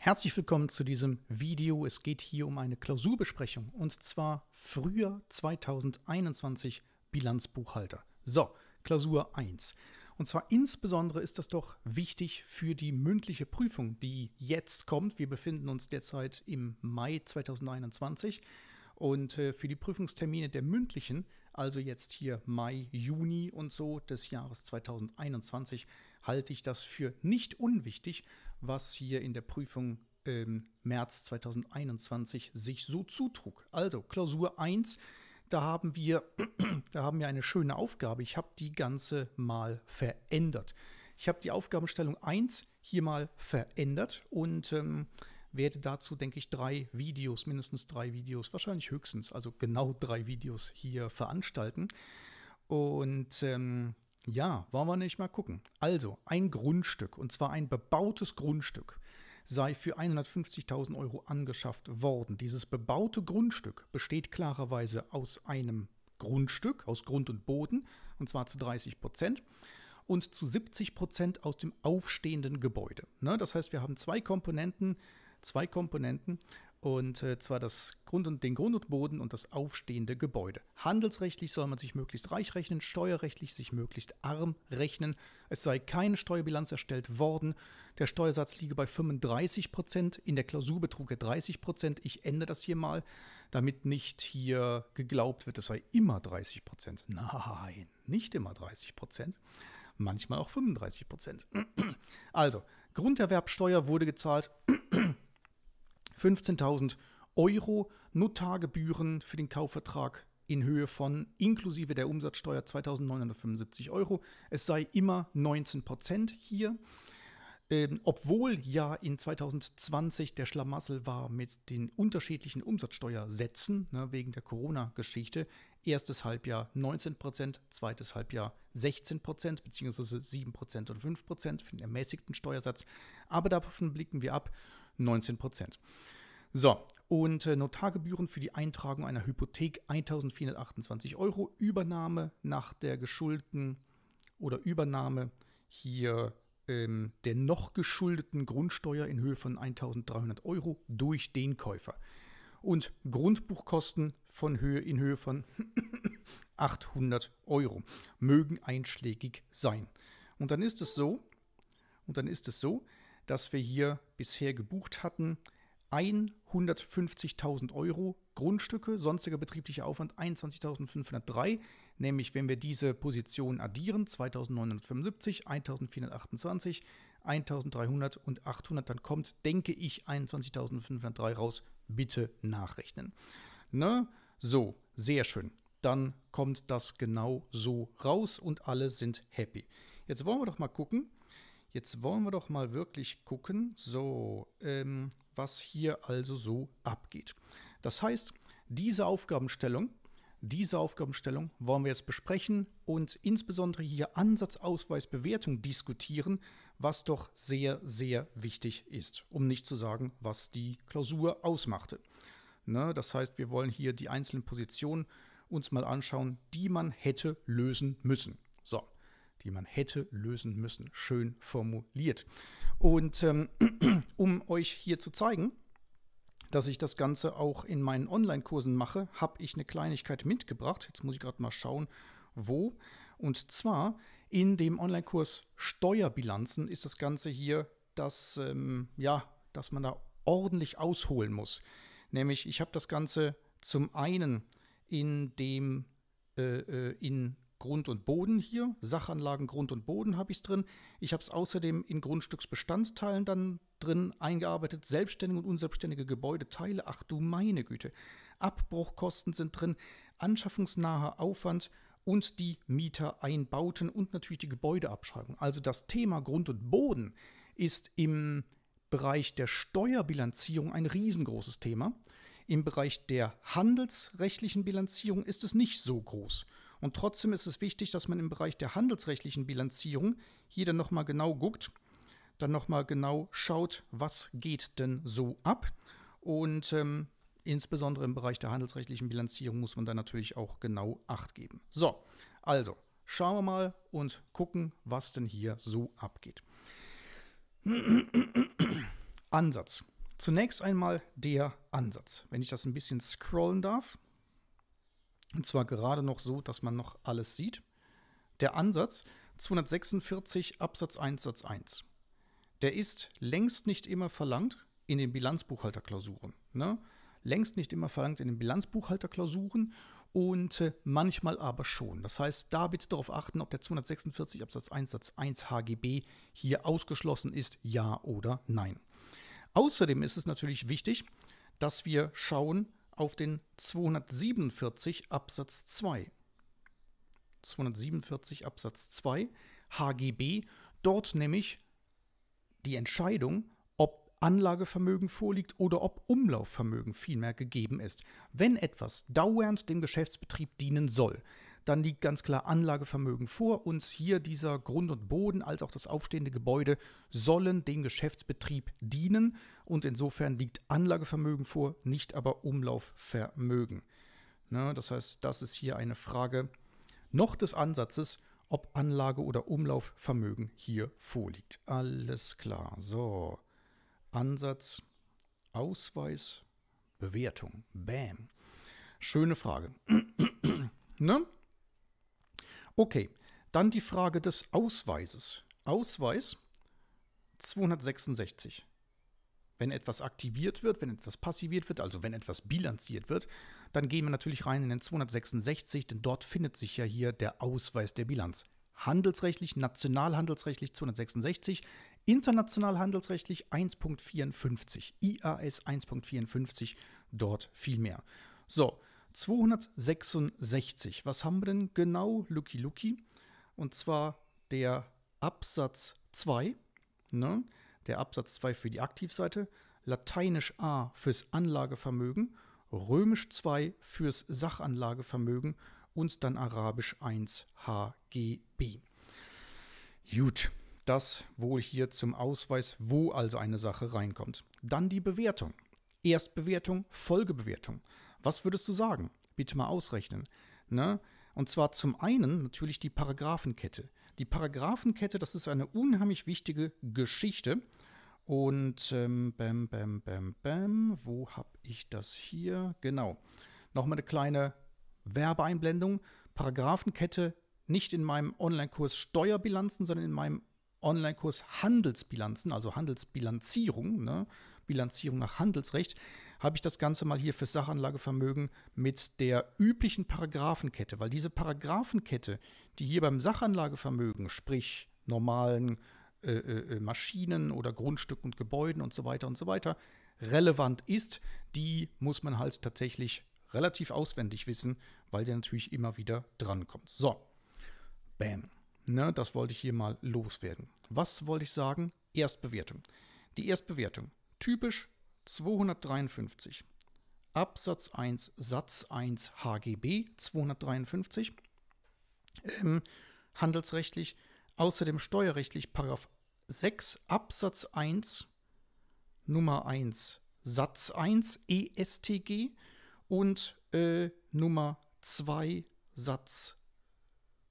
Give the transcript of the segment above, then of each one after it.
Herzlich willkommen zu diesem Video. Es geht hier um eine Klausurbesprechung und zwar Frühjahr 2021 Bilanzbuchhalter. So, Klausur 1. Und zwar insbesondere ist das doch wichtig für die mündliche Prüfung, die jetzt kommt. Wir befinden uns derzeit im Mai 2021 und äh, für die Prüfungstermine der mündlichen, also jetzt hier Mai, Juni und so des Jahres 2021, halte ich das für nicht unwichtig, was hier in der Prüfung ähm, März 2021 sich so zutrug. Also Klausur 1, da haben wir, da haben wir eine schöne Aufgabe. Ich habe die ganze mal verändert. Ich habe die Aufgabenstellung 1 hier mal verändert und ähm, werde dazu, denke ich, drei Videos, mindestens drei Videos, wahrscheinlich höchstens, also genau drei Videos hier veranstalten. Und ähm, ja, wollen wir nicht mal gucken. Also, ein Grundstück, und zwar ein bebautes Grundstück, sei für 150.000 Euro angeschafft worden. Dieses bebaute Grundstück besteht klarerweise aus einem Grundstück, aus Grund und Boden, und zwar zu 30 Prozent und zu 70 Prozent aus dem aufstehenden Gebäude. Ne, das heißt, wir haben zwei Komponenten, zwei Komponenten und äh, zwar das Grund und den Grund und Boden und das aufstehende Gebäude. Handelsrechtlich soll man sich möglichst reich rechnen, steuerrechtlich sich möglichst arm rechnen. Es sei keine Steuerbilanz erstellt worden. Der Steuersatz liege bei 35 Prozent. In der Klausur betrug er 30 Prozent. Ich ändere das hier mal, damit nicht hier geglaubt wird, es sei immer 30 Prozent. Nein, nicht immer 30 Prozent. Manchmal auch 35 Prozent. Also, Grunderwerbsteuer wurde gezahlt. 15.000 Euro Notargebühren für den Kaufvertrag in Höhe von inklusive der Umsatzsteuer 2.975 Euro. Es sei immer 19 Prozent hier. Ähm, obwohl ja in 2020 der Schlamassel war mit den unterschiedlichen Umsatzsteuersätzen ne, wegen der Corona-Geschichte, erstes Halbjahr 19%, zweites Halbjahr 16% beziehungsweise 7% und 5% für den ermäßigten Steuersatz. Aber davon blicken wir ab 19 Prozent. So, und äh, Notargebühren für die Eintragung einer Hypothek 1428 Euro, Übernahme nach der geschuldeten oder Übernahme hier ähm, der noch geschuldeten Grundsteuer in Höhe von 1300 Euro durch den Käufer. Und Grundbuchkosten von Höhe in Höhe von 800 Euro mögen einschlägig sein. Und dann ist es so, und dann ist es so, das wir hier bisher gebucht hatten. 150.000 Euro Grundstücke, sonstiger betrieblicher Aufwand 21.503, nämlich wenn wir diese Positionen addieren, 2.975, 1.428, 1.300 und 800, dann kommt, denke ich, 21.503 raus. Bitte nachrechnen. Ne? So, sehr schön. Dann kommt das genau so raus und alle sind happy. Jetzt wollen wir doch mal gucken, Jetzt wollen wir doch mal wirklich gucken, so, ähm, was hier also so abgeht. Das heißt, diese Aufgabenstellung, diese Aufgabenstellung wollen wir jetzt besprechen und insbesondere hier Ansatzausweisbewertung diskutieren, was doch sehr, sehr wichtig ist, um nicht zu sagen, was die Klausur ausmachte. Ne, das heißt, wir wollen hier die einzelnen Positionen uns mal anschauen, die man hätte lösen müssen. So, die man hätte lösen müssen. Schön formuliert. Und ähm, um euch hier zu zeigen, dass ich das Ganze auch in meinen Online-Kursen mache, habe ich eine Kleinigkeit mitgebracht. Jetzt muss ich gerade mal schauen, wo. Und zwar in dem Online-Kurs Steuerbilanzen ist das Ganze hier, dass, ähm, ja, dass man da ordentlich ausholen muss. Nämlich, ich habe das Ganze zum einen in dem äh, äh in Grund und Boden hier, Sachanlagen Grund und Boden habe ich es drin. Ich habe es außerdem in Grundstücksbestandsteilen dann drin eingearbeitet, selbstständige und unselbstständige Gebäudeteile. Ach du meine Güte. Abbruchkosten sind drin, anschaffungsnaher Aufwand und die Mieter einbauten und natürlich die Gebäudeabschreibung. Also das Thema Grund und Boden ist im Bereich der Steuerbilanzierung ein riesengroßes Thema. Im Bereich der handelsrechtlichen Bilanzierung ist es nicht so groß. Und trotzdem ist es wichtig, dass man im Bereich der handelsrechtlichen Bilanzierung hier dann nochmal genau guckt, dann nochmal genau schaut, was geht denn so ab. Und ähm, insbesondere im Bereich der handelsrechtlichen Bilanzierung muss man da natürlich auch genau Acht geben. So, also schauen wir mal und gucken, was denn hier so abgeht. Ansatz. Zunächst einmal der Ansatz. Wenn ich das ein bisschen scrollen darf. Und zwar gerade noch so, dass man noch alles sieht. Der Ansatz 246 Absatz 1 Satz 1. Der ist längst nicht immer verlangt in den Bilanzbuchhalterklausuren. Ne? Längst nicht immer verlangt in den Bilanzbuchhalterklausuren und äh, manchmal aber schon. Das heißt, da bitte darauf achten, ob der 246 Absatz 1 Satz 1 HGB hier ausgeschlossen ist, ja oder nein. Außerdem ist es natürlich wichtig, dass wir schauen, auf den 247 Absatz 2. 247 Absatz 2 HGB, dort nämlich die Entscheidung, ob Anlagevermögen vorliegt oder ob Umlaufvermögen vielmehr gegeben ist. Wenn etwas dauernd dem Geschäftsbetrieb dienen soll, dann liegt ganz klar Anlagevermögen vor uns. Hier dieser Grund und Boden als auch das aufstehende Gebäude sollen dem Geschäftsbetrieb dienen und insofern liegt Anlagevermögen vor, nicht aber Umlaufvermögen. Ne, das heißt, das ist hier eine Frage noch des Ansatzes, ob Anlage oder Umlaufvermögen hier vorliegt. Alles klar. So, Ansatz, Ausweis, Bewertung. Bam. Schöne Frage. ne? Okay, dann die Frage des Ausweises. Ausweis 266. Wenn etwas aktiviert wird, wenn etwas passiviert wird, also wenn etwas bilanziert wird, dann gehen wir natürlich rein in den 266, denn dort findet sich ja hier der Ausweis der Bilanz. Handelsrechtlich, nationalhandelsrechtlich 266, internationalhandelsrechtlich 1.54, IAS 1.54, dort viel mehr. So, 266. Was haben wir denn genau, Lucky Lucky? Und zwar der Absatz 2. Ne? Der Absatz 2 für die Aktivseite. Lateinisch A fürs Anlagevermögen. Römisch 2 fürs Sachanlagevermögen. Und dann Arabisch 1 HGB. Gut, das wohl hier zum Ausweis, wo also eine Sache reinkommt. Dann die Bewertung. Erstbewertung, Folgebewertung. Was würdest du sagen? Bitte mal ausrechnen. Ne? Und zwar zum einen natürlich die Paragraphenkette. Die Paragraphenkette, das ist eine unheimlich wichtige Geschichte. Und ähm, bam, bam, bam, bam, wo habe ich das hier? Genau. Nochmal eine kleine Werbeeinblendung. Paragraphenkette nicht in meinem Online-Kurs Steuerbilanzen, sondern in meinem Online-Kurs Handelsbilanzen, also Handelsbilanzierung, ne? Bilanzierung nach Handelsrecht habe ich das Ganze mal hier für Sachanlagevermögen mit der üblichen Paragraphenkette, weil diese Paragraphenkette, die hier beim Sachanlagevermögen, sprich normalen äh, äh, äh, Maschinen oder Grundstücken und Gebäuden und so weiter und so weiter, relevant ist, die muss man halt tatsächlich relativ auswendig wissen, weil der natürlich immer wieder drankommt. So, bam. Ne, das wollte ich hier mal loswerden. Was wollte ich sagen? Erstbewertung. Die Erstbewertung. Typisch 253. Absatz 1 Satz 1 HGB 253 ähm, handelsrechtlich, außerdem steuerrechtlich Paragraph 6 Absatz 1 Nummer 1 Satz 1 ESTG und äh, Nummer 2 Satz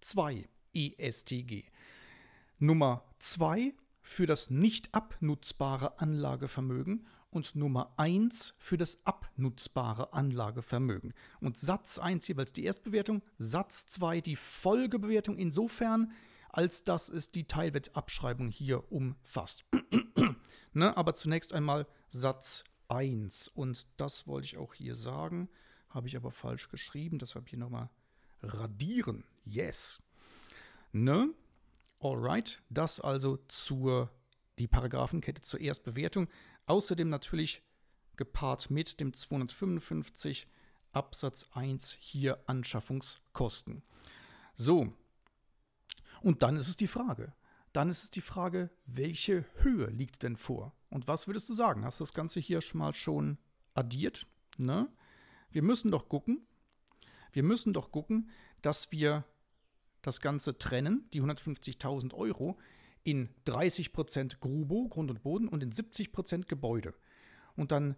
2 ESTG. Nummer 2 für das nicht abnutzbare Anlagevermögen und Nummer 1 für das abnutzbare Anlagevermögen. Und Satz 1 jeweils die Erstbewertung, Satz 2 die Folgebewertung insofern, als dass es die Teilwertabschreibung hier umfasst. ne? Aber zunächst einmal Satz 1 und das wollte ich auch hier sagen, habe ich aber falsch geschrieben, deshalb hier nochmal radieren. Yes. Ne? Alright, das also zur die Paragraphenkette zur Erstbewertung. Außerdem natürlich gepaart mit dem 255 Absatz 1 hier Anschaffungskosten. So, und dann ist es die Frage. Dann ist es die Frage, welche Höhe liegt denn vor? Und was würdest du sagen? Hast du das Ganze hier schon mal schon addiert? Ne? Wir müssen doch gucken, wir müssen doch gucken, dass wir das Ganze trennen, die 150.000 Euro, in 30% Grubo, Grund und Boden, und in 70% Gebäude. Und dann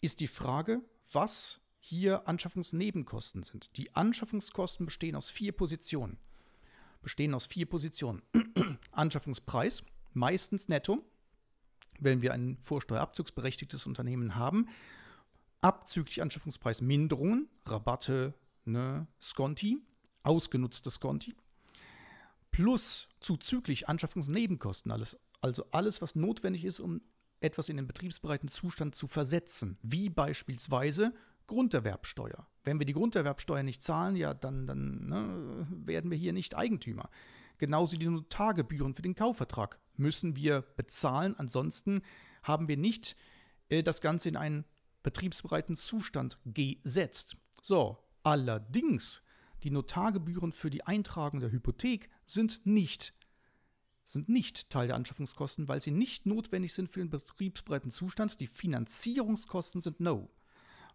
ist die Frage, was hier Anschaffungsnebenkosten sind. Die Anschaffungskosten bestehen aus vier Positionen. Bestehen aus vier Positionen. Anschaffungspreis, meistens netto, wenn wir ein vorsteuerabzugsberechtigtes Unternehmen haben. Abzüglich Anschaffungspreisminderungen, Rabatte, ne, Sconti, ausgenutzte Sconti plus zuzüglich Anschaffungsnebenkosten, alles, also alles, was notwendig ist, um etwas in den betriebsbereiten Zustand zu versetzen, wie beispielsweise Grunderwerbsteuer. Wenn wir die Grunderwerbsteuer nicht zahlen, ja, dann, dann ne, werden wir hier nicht Eigentümer. Genauso die Notargebühren für den Kaufvertrag müssen wir bezahlen, ansonsten haben wir nicht äh, das Ganze in einen betriebsbereiten Zustand gesetzt. So, allerdings die Notargebühren für die Eintragung der Hypothek sind nicht, sind nicht Teil der Anschaffungskosten, weil sie nicht notwendig sind für den betriebsbereiten Zustand. Die Finanzierungskosten sind No.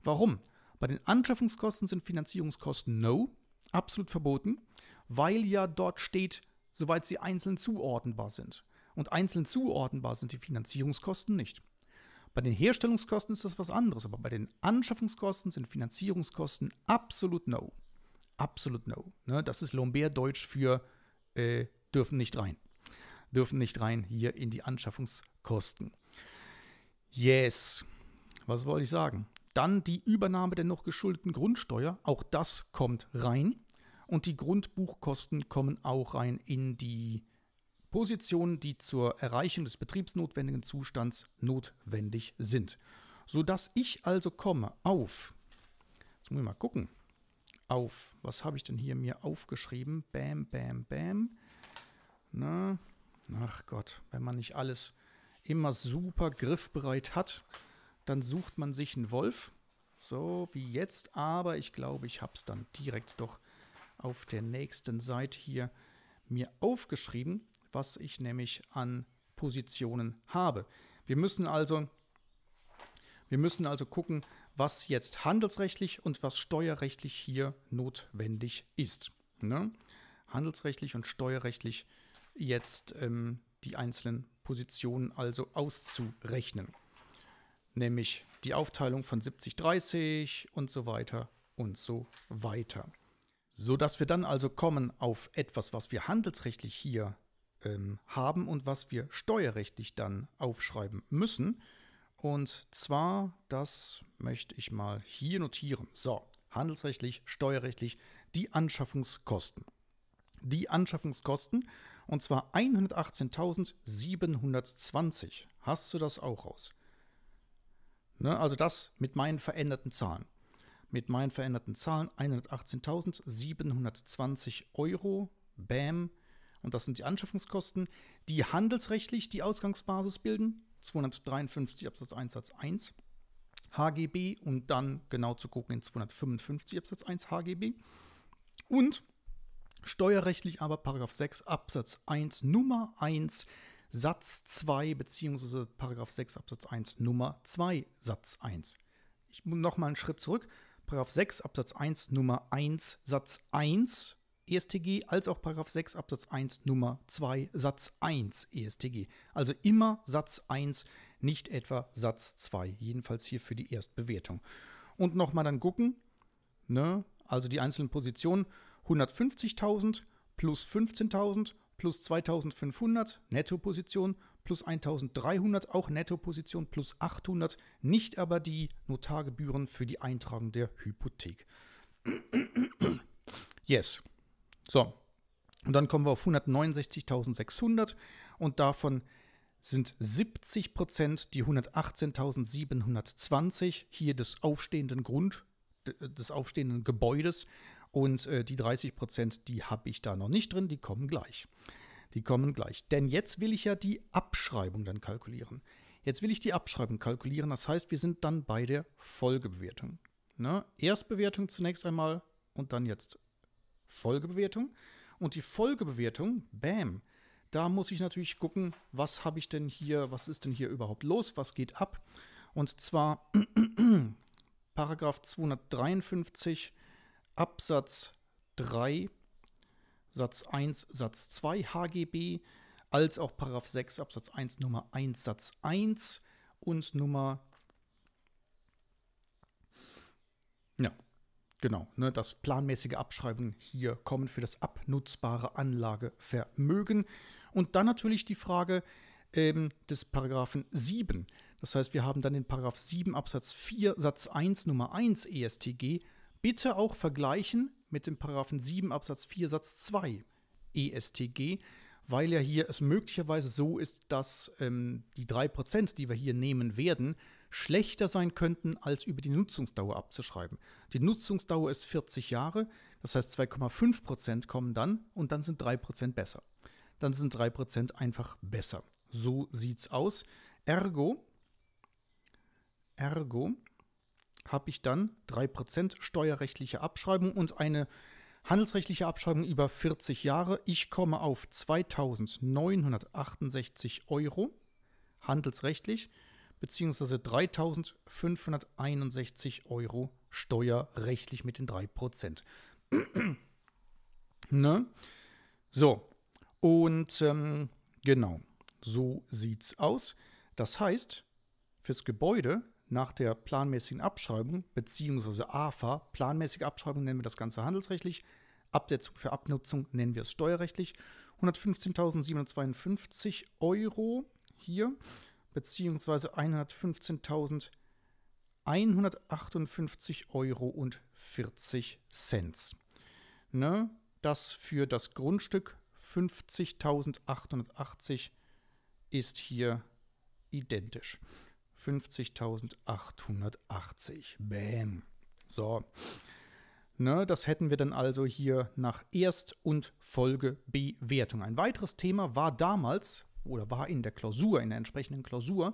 Warum? Bei den Anschaffungskosten sind Finanzierungskosten No, absolut verboten, weil ja dort steht, soweit sie einzeln zuordnenbar sind. Und einzeln zuordnenbar sind die Finanzierungskosten nicht. Bei den Herstellungskosten ist das was anderes, aber bei den Anschaffungskosten sind Finanzierungskosten absolut no absolut no. Ne? Das ist Lomberdeutsch für äh, dürfen nicht rein. Dürfen nicht rein hier in die Anschaffungskosten. Yes. Was wollte ich sagen? Dann die Übernahme der noch geschuldeten Grundsteuer. Auch das kommt rein. Und die Grundbuchkosten kommen auch rein in die Positionen, die zur Erreichung des betriebsnotwendigen Zustands notwendig sind. Sodass ich also komme auf, jetzt muss ich mal gucken, auf. Was habe ich denn hier mir aufgeschrieben? Bam, bam, bam. Na, ach Gott, wenn man nicht alles immer super griffbereit hat, dann sucht man sich einen Wolf. So wie jetzt, aber ich glaube, ich habe es dann direkt doch auf der nächsten Seite hier mir aufgeschrieben, was ich nämlich an Positionen habe. Wir müssen also, wir müssen also gucken, was jetzt handelsrechtlich und was steuerrechtlich hier notwendig ist. Ne? Handelsrechtlich und steuerrechtlich jetzt ähm, die einzelnen Positionen also auszurechnen. Nämlich die Aufteilung von 70-30 und so weiter und so weiter. Sodass wir dann also kommen auf etwas, was wir handelsrechtlich hier ähm, haben und was wir steuerrechtlich dann aufschreiben müssen. Und zwar, das möchte ich mal hier notieren. So, handelsrechtlich, steuerrechtlich, die Anschaffungskosten. Die Anschaffungskosten, und zwar 118.720. Hast du das auch raus? Ne, also das mit meinen veränderten Zahlen. Mit meinen veränderten Zahlen 118.720 Euro. Bam. Und das sind die Anschaffungskosten, die handelsrechtlich die Ausgangsbasis bilden 253 Absatz 1 Satz 1 HGB und dann genau zu gucken in 255 Absatz 1 HGB und steuerrechtlich aber Paragraph 6 Absatz 1 Nummer 1 Satz 2 beziehungsweise Paragraph 6 Absatz 1 Nummer 2 Satz 1. Ich muss nochmal einen Schritt zurück. Paragraph 6 Absatz 1 Nummer 1 Satz 1 ESTG als auch 6 Absatz 1 Nummer 2 Satz 1 ESTG. Also immer Satz 1, nicht etwa Satz 2, jedenfalls hier für die Erstbewertung. Und nochmal dann gucken, ne? also die einzelnen Positionen 150.000 plus 15.000 plus 2.500 Nettoposition plus 1.300 auch Nettoposition plus 800, nicht aber die Notargebühren für die Eintragung der Hypothek. yes. So, und dann kommen wir auf 169.600 und davon sind 70 die 118.720 hier des aufstehenden Grund, des aufstehenden Gebäudes und äh, die 30 die habe ich da noch nicht drin, die kommen gleich. Die kommen gleich. Denn jetzt will ich ja die Abschreibung dann kalkulieren. Jetzt will ich die Abschreibung kalkulieren, das heißt, wir sind dann bei der Folgebewertung. Ne? Erstbewertung zunächst einmal und dann jetzt Folgebewertung. Und die Folgebewertung, bam, da muss ich natürlich gucken, was habe ich denn hier, was ist denn hier überhaupt los, was geht ab. Und zwar Paragraph 253 Absatz 3 Satz 1 Satz 2 HGB als auch Paragraph 6 Absatz 1 Nummer 1 Satz 1 und Nummer ja, Genau, ne, dass planmäßige Abschreibungen hier kommen für das abnutzbare Anlagevermögen. Und dann natürlich die Frage ähm, des Paragraphen 7. Das heißt, wir haben dann den Paragraph 7 Absatz 4 Satz 1 Nummer 1 ESTG bitte auch vergleichen mit dem Paragraphen 7 Absatz 4 Satz 2 ESTG, weil ja hier es möglicherweise so ist, dass ähm, die 3%, die wir hier nehmen werden, schlechter sein könnten, als über die Nutzungsdauer abzuschreiben. Die Nutzungsdauer ist 40 Jahre, das heißt 2,5 kommen dann und dann sind 3 besser. Dann sind 3 einfach besser. So sieht's aus. Ergo, ergo habe ich dann 3 steuerrechtliche Abschreibung und eine Handelsrechtliche Abschreibung über 40 Jahre. Ich komme auf 2.968 Euro handelsrechtlich beziehungsweise 3.561 Euro steuerrechtlich mit den 3%. ne? So, und ähm, genau, so sieht's aus. Das heißt, fürs Gebäude nach der planmäßigen Abschreibung, beziehungsweise AFA, planmäßige Abschreibung nennen wir das Ganze handelsrechtlich, Absetzung für Abnutzung nennen wir es steuerrechtlich, 115.752 Euro hier beziehungsweise 115.158 Euro und 40 Cent. Ne? Das für das Grundstück 50.880 ist hier identisch. 50.880. Bäm. So. Ne, das hätten wir dann also hier nach Erst- und Folgebewertung. Ein weiteres Thema war damals, oder war in der Klausur, in der entsprechenden Klausur.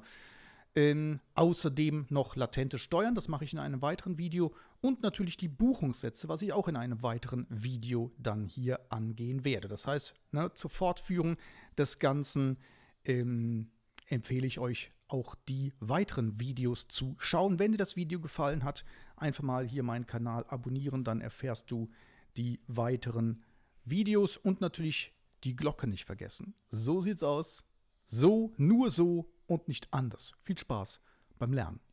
Ähm, außerdem noch latente Steuern, das mache ich in einem weiteren Video. Und natürlich die Buchungssätze, was ich auch in einem weiteren Video dann hier angehen werde. Das heißt, ne, zur Fortführung des Ganzen ähm, empfehle ich euch auch die weiteren Videos zu schauen. Wenn dir das Video gefallen hat, einfach mal hier meinen Kanal abonnieren, dann erfährst du die weiteren Videos und natürlich die Glocke nicht vergessen. So sieht's aus. So, nur so und nicht anders. Viel Spaß beim Lernen.